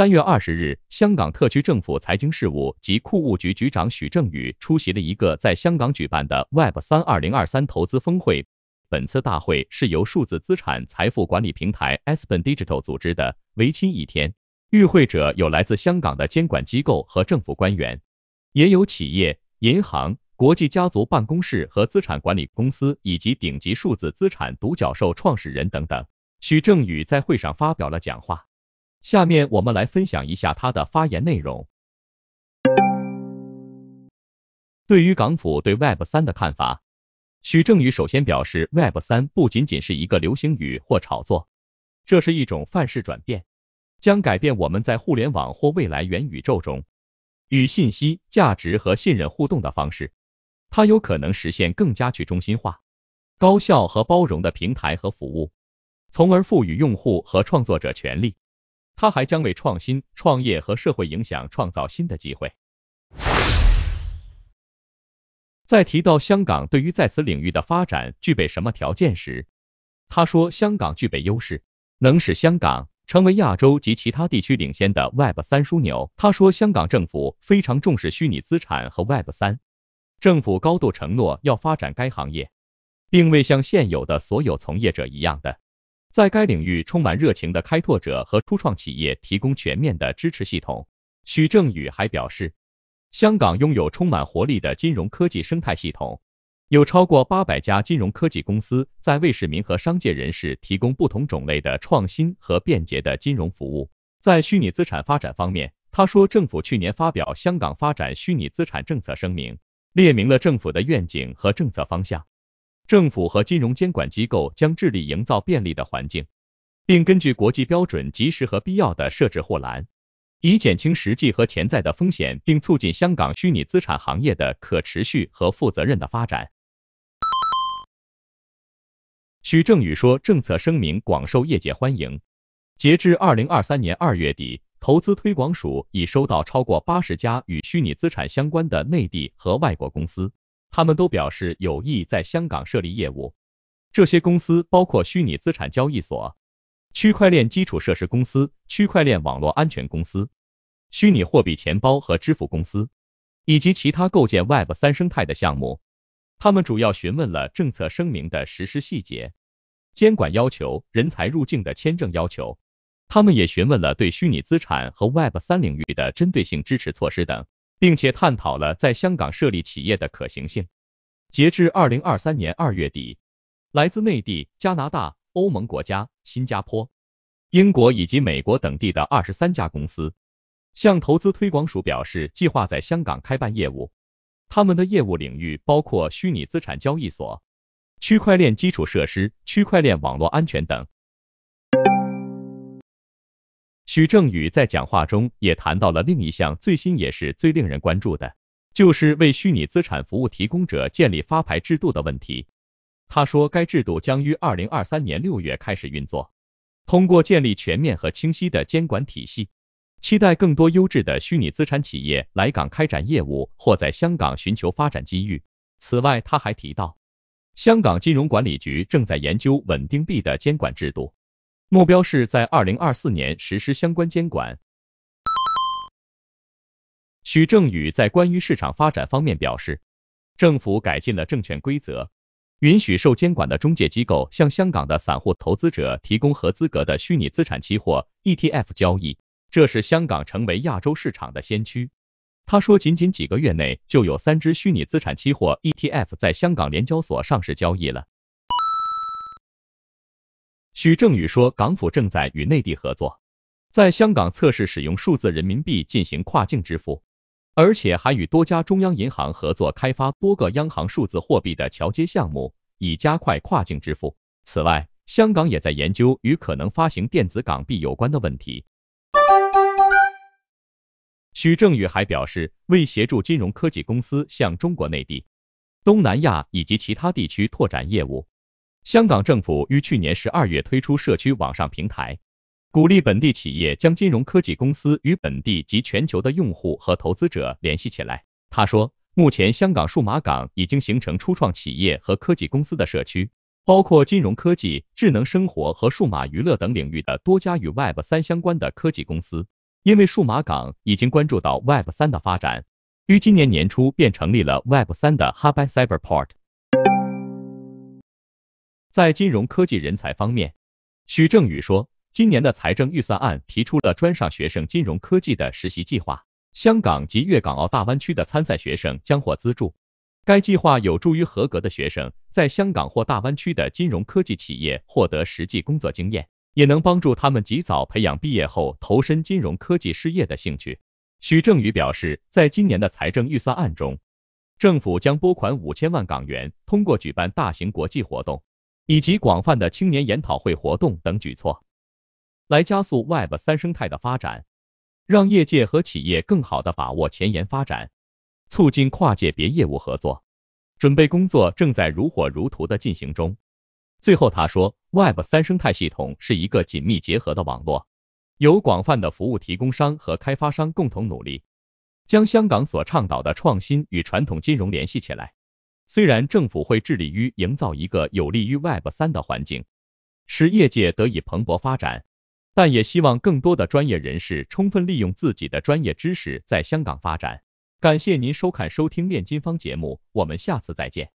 三月二十日，香港特区政府财经事务及库务局局长许正宇出席了一个在香港举办的 Web 三二零二三投资峰会。本次大会是由数字资产财富管理平台 Aspen Digital 组织的，为期一天。与会者有来自香港的监管机构和政府官员，也有企业、银行、国际家族办公室和资产管理公司以及顶级数字资产独角兽创始人等等。许正宇在会上发表了讲话。下面我们来分享一下他的发言内容。对于港府对 Web 三的看法，许正宇首先表示，Web 三不仅仅是一个流行语或炒作，这是一种范式转变，将改变我们在互联网或未来元宇宙中与信息、价值和信任互动的方式。它有可能实现更加去中心化、高效和包容的平台和服务，从而赋予用户和创作者权利。他还将为创新创业和社会影响创造新的机会。在提到香港对于在此领域的发展具备什么条件时，他说：“香港具备优势，能使香港成为亚洲及其他地区领先的 Web 三枢纽。”他说：“香港政府非常重视虚拟资产和 Web 三，政府高度承诺要发展该行业，并未像现有的所有从业者一样的。”在该领域充满热情的开拓者和初创企业提供全面的支持系统。许正宇还表示，香港拥有充满活力的金融科技生态系统，有超过八百家金融科技公司在为市民和商界人士提供不同种类的创新和便捷的金融服务。在虚拟资产发展方面，他说，政府去年发表《香港发展虚拟资产政策声明》，列明了政府的愿景和政策方向。政府和金融监管机构将致力营造便利的环境，并根据国际标准及时和必要的设置护栏，以减轻实际和潜在的风险，并促进香港虚拟资产行业的可持续和负责任的发展。许正宇说，政策声明广受业界欢迎。截至2023年2月底，投资推广署已收到超过80家与虚拟资产相关的内地和外国公司。他们都表示有意在香港设立业务。这些公司包括虚拟资产交易所、区块链基础设施公司、区块链网络安全公司、虚拟货币钱包和支付公司，以及其他构建 Web 三生态的项目。他们主要询问了政策声明的实施细节、监管要求、人才入境的签证要求。他们也询问了对虚拟资产和 Web 三领域的针对性支持措施等。并且探讨了在香港设立企业的可行性。截至二零二三年二月底，来自内地、加拿大、欧盟国家、新加坡、英国以及美国等地的二十三家公司向投资推广署表示计划在香港开办业务。他们的业务领域包括虚拟资产交易所、区块链基础设施、区块链网络安全等。许正宇在讲话中也谈到了另一项最新也是最令人关注的，就是为虚拟资产服务提供者建立发牌制度的问题。他说，该制度将于二零二三年六月开始运作，通过建立全面和清晰的监管体系，期待更多优质的虚拟资产企业来港开展业务或在香港寻求发展机遇。此外，他还提到，香港金融管理局正在研究稳定币的监管制度。目标是在二零二四年实施相关监管。许正宇在关于市场发展方面表示，政府改进了证券规则，允许受监管的中介机构向香港的散户投资者提供合资格的虚拟资产期货 （ETF） 交易，这是香港成为亚洲市场的先驱。他说，仅仅几个月内，就有三只虚拟资产期货 ETF 在香港联交所上市交易了。许正宇说，港府正在与内地合作，在香港测试使用数字人民币进行跨境支付，而且还与多家中央银行合作开发多个央行数字货币的桥接项目，以加快跨境支付。此外，香港也在研究与可能发行电子港币有关的问题。许正宇还表示，为协助金融科技公司向中国内地、东南亚以及其他地区拓展业务。香港政府于去年十二月推出社区网上平台，鼓励本地企业将金融科技公司与本地及全球的用户和投资者联系起来。他说，目前香港数码港已经形成初创企业和科技公司的社区，包括金融科技、智能生活和数码娱乐等领域的多家与 Web 三相关的科技公司。因为数码港已经关注到 Web 三的发展，于今年年初便成立了 Web 三的 Hub Cyberport。在金融科技人才方面，许正宇说，今年的财政预算案提出了专上学生金融科技的实习计划，香港及粤港澳大湾区的参赛学生将获资助。该计划有助于合格的学生在香港或大湾区的金融科技企业获得实际工作经验，也能帮助他们及早培养毕业后投身金融科技事业的兴趣。许正宇表示，在今年的财政预算案中，政府将拨款五千万港元，通过举办大型国际活动。以及广泛的青年研讨会活动等举措，来加速 Web 三生态的发展，让业界和企业更好地把握前沿发展，促进跨界别业务合作。准备工作正在如火如荼的进行中。最后，他说，Web 三生态系统是一个紧密结合的网络，由广泛的服务提供商和开发商共同努力，将香港所倡导的创新与传统金融联系起来。虽然政府会致力于营造一个有利于 Web 三的环境，使业界得以蓬勃发展，但也希望更多的专业人士充分利用自己的专业知识在香港发展。感谢您收看收听炼金方节目，我们下次再见。